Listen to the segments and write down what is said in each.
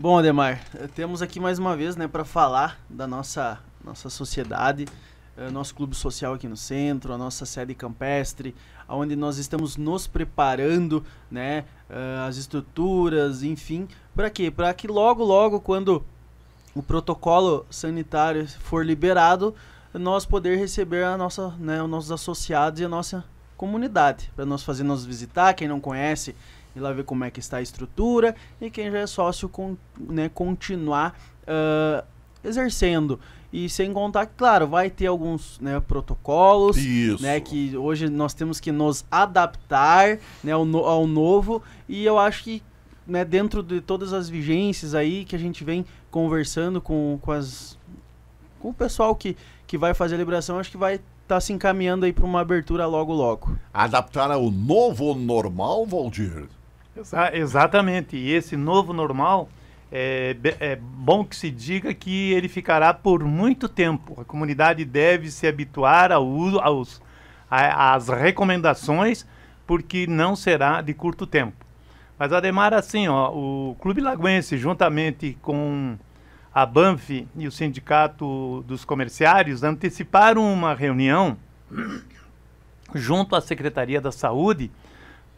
Bom, Ademar, eh, temos aqui mais uma vez, né, para falar da nossa nossa sociedade, eh, nosso clube social aqui no centro, a nossa sede campestre, onde nós estamos nos preparando, né, eh, as estruturas, enfim, para quê? Para que logo logo quando o protocolo sanitário for liberado, nós poder receber a nossa, né, os nossos associados e a nossa comunidade, para nós fazer nos visitar, quem não conhece, ir lá ver como é que está a estrutura e quem já é sócio con, né, continuar uh, exercendo. E sem contar que, claro, vai ter alguns né, protocolos, Isso. né? Que hoje nós temos que nos adaptar né, ao, no, ao novo. E eu acho que né, dentro de todas as vigências aí que a gente vem conversando com, com, as, com o pessoal que, que vai fazer a liberação, acho que vai estar tá se encaminhando aí para uma abertura logo logo. Adaptar ao novo normal, Valdir? Exa ah, exatamente. E esse novo normal, é, é, bom que se diga que ele ficará por muito tempo. A comunidade deve se habituar ao uso, aos, a, às recomendações, porque não será de curto tempo. Mas, Ademar, assim, ó, o Clube Lagoense, juntamente com a Banf e o Sindicato dos Comerciários, anteciparam uma reunião junto à Secretaria da Saúde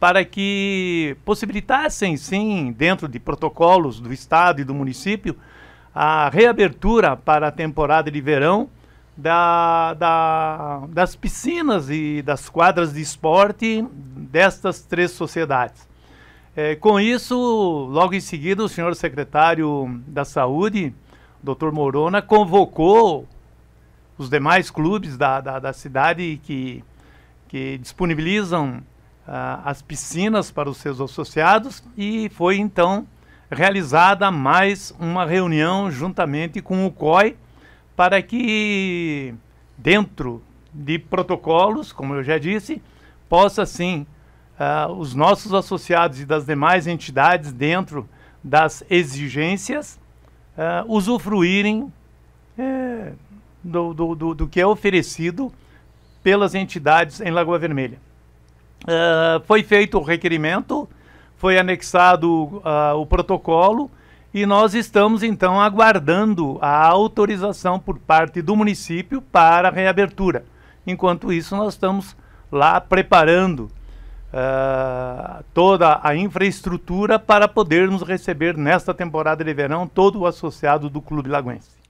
para que possibilitassem, sim, dentro de protocolos do Estado e do município, a reabertura para a temporada de verão da, da, das piscinas e das quadras de esporte destas três sociedades. É, com isso, logo em seguida, o senhor secretário da Saúde, doutor Morona, convocou os demais clubes da, da, da cidade que, que disponibilizam as piscinas para os seus associados e foi então realizada mais uma reunião juntamente com o COI para que dentro de protocolos, como eu já disse, possa sim os nossos associados e das demais entidades dentro das exigências ah, usufruírem é, do, do, do, do que é oferecido pelas entidades em Lagoa Vermelha. Ah, foi feito o requerimento, foi anexado uh, o protocolo e nós estamos então aguardando a autorização por parte do município para a reabertura. Enquanto isso, nós estamos lá preparando uh, toda a infraestrutura para podermos receber nesta temporada de verão todo o associado do Clube Lagoense.